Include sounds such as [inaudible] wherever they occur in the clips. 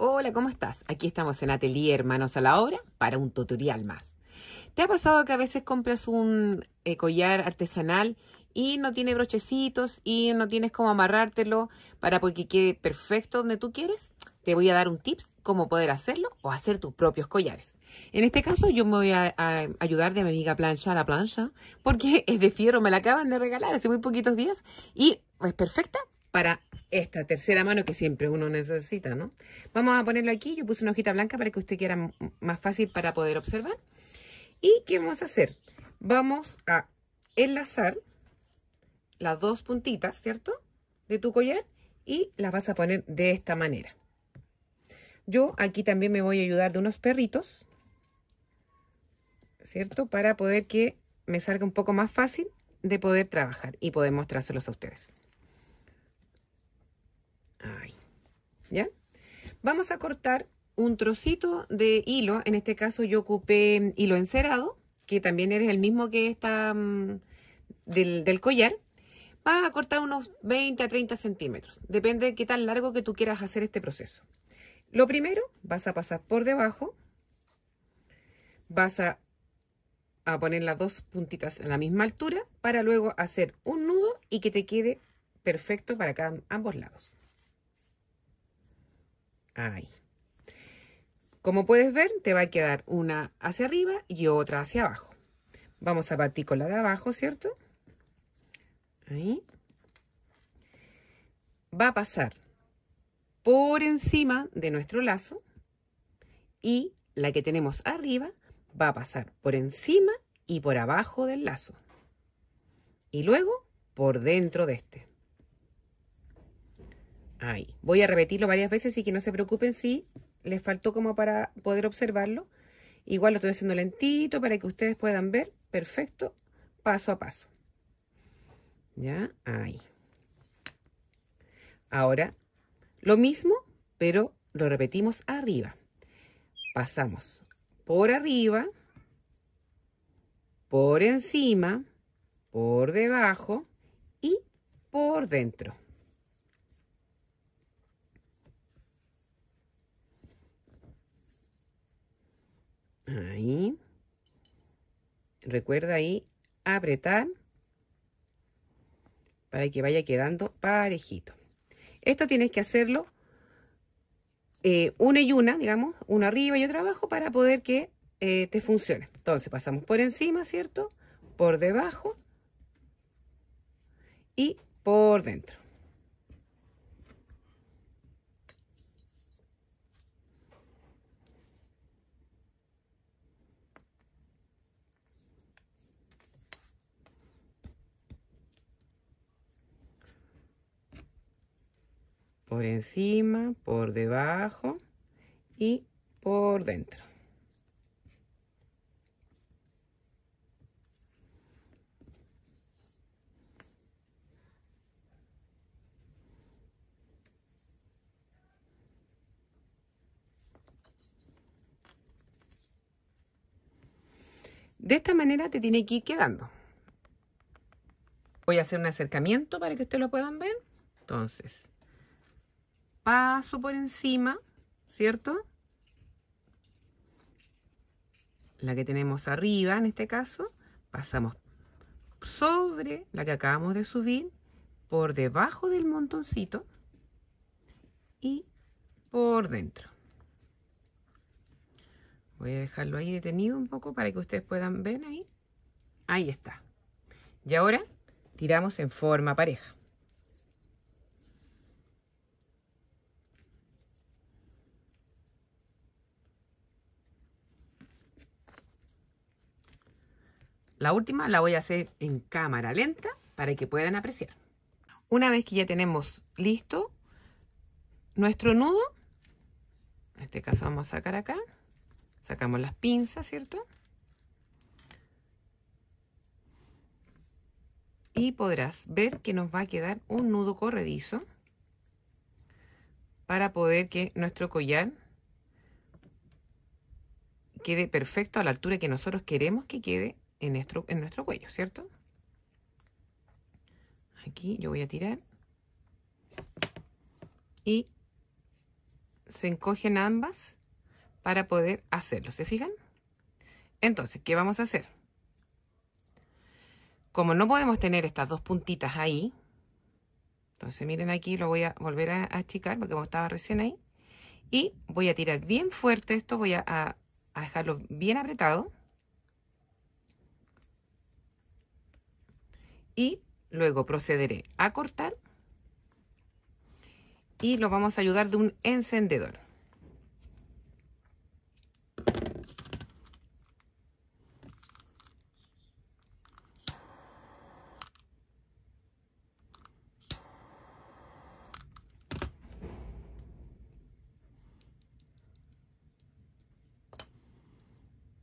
Hola, ¿cómo estás? Aquí estamos en Atelier Hermanos a la Obra para un tutorial más. ¿Te ha pasado que a veces compras un eh, collar artesanal y no tiene brochecitos y no tienes cómo amarrártelo para porque quede perfecto donde tú quieres? Te voy a dar un tips cómo poder hacerlo o hacer tus propios collares. En este caso yo me voy a, ayudar de mi amiga Plancha a la Plancha porque [laughs] es de fiero, me la acaban de regalar hace muy poquitos días y es perfecta para esta tercera mano que siempre uno necesita, ¿no? Vamos a ponerlo aquí, yo puse una hojita blanca para que usted quiera más fácil para poder observar. ¿Y qué vamos a hacer? Vamos a enlazar las dos puntitas, ¿cierto? De tu collar y las vas a poner de esta manera. Yo aquí también me voy a ayudar de unos perritos, ¿cierto? Para poder que me salga un poco más fácil de poder trabajar y poder mostrárselos a ustedes. ¿ya? Vamos a cortar un trocito de hilo, en este caso yo ocupé hilo encerado, que también es el mismo que está mm, del, collar. Vas a cortar unos 20 a 30 centímetros, depende de qué tan largo que tú quieras hacer este proceso. Lo primero, vas a pasar por debajo, vas a, poner las dos puntitas en la misma altura para luego hacer un nudo y que te quede perfecto para ambos lados ahí. Como puedes ver, te va a quedar una hacia arriba y otra hacia abajo. Vamos a partir con la de abajo, ¿cierto? Ahí. Va a pasar por encima de nuestro lazo y la que tenemos arriba va a pasar por encima y por abajo del lazo. Y luego por dentro de este. Voy a repetirlo varias veces y que no se preocupen si les faltó como para poder observarlo. Igual lo estoy haciendo lentito para que ustedes puedan ver perfecto, paso a paso. Ya, ahí. Ahora, lo mismo, pero lo repetimos arriba. Pasamos por arriba, por encima, por debajo y por dentro. Ahí. Recuerda ahí apretar para que vaya quedando parejito. Esto tienes que hacerlo eh, una y una, digamos, una arriba y otra abajo para poder que eh, te funcione. Entonces pasamos por encima, ¿cierto? Por debajo y por dentro. por encima, por debajo y por dentro. De esta manera te tiene que ir quedando. Voy a hacer un acercamiento para que ustedes lo puedan ver. Entonces, paso por encima, ¿cierto? La que tenemos arriba, en este caso, pasamos sobre la que acabamos de subir, por debajo del montoncito y por dentro. Voy a dejarlo ahí detenido un poco para que ustedes puedan ver ahí. Ahí está. Y ahora tiramos en forma pareja. La última la voy a hacer en cámara lenta para que puedan apreciar. Una vez que ya tenemos listo nuestro nudo, en este caso vamos a sacar acá, sacamos las pinzas, ¿cierto? Y podrás ver que nos va a quedar un nudo corredizo para poder que nuestro collar quede perfecto a la altura que nosotros queremos que quede en nuestro, cuello, ¿cierto? Aquí yo voy a tirar. Y se encogen ambas para poder hacerlo, ¿se fijan? Entonces, ¿qué vamos a hacer? Como no podemos tener estas dos puntitas ahí, entonces miren aquí, lo voy a volver a achicar porque como estaba recién ahí, y voy a tirar bien fuerte esto, voy a dejarlo bien apretado, y luego procederé a cortar y lo vamos a ayudar de un encendedor.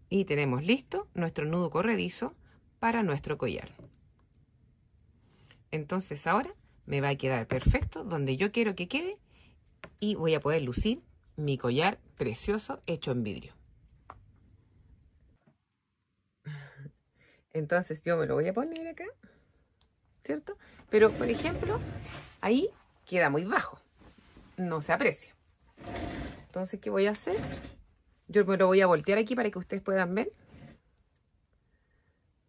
Y tenemos listo nuestro nudo corredizo para nuestro collar. Entonces ahora me va a quedar perfecto donde yo quiero que quede y voy a poder lucir mi collar precioso hecho en vidrio. [laughs] Entonces yo me lo voy a poner acá, ¿cierto? Pero, por ejemplo, ahí queda muy bajo, no se aprecia. Entonces, ¿qué voy a hacer? Yo me lo voy a voltear aquí para que ustedes puedan ver.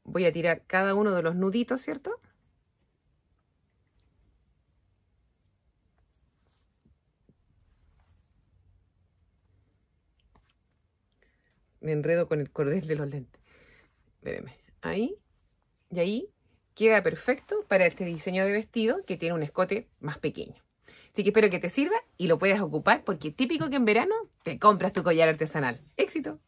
Voy a tirar cada uno de los nuditos, ¿cierto? me enredo con el cordel de los lentes. Ahí. Y ahí queda perfecto para este diseño de vestido que tiene un escote más pequeño. Así que espero que te sirva y lo puedas ocupar porque típico que en verano te compras tu collar artesanal. ¡Éxito!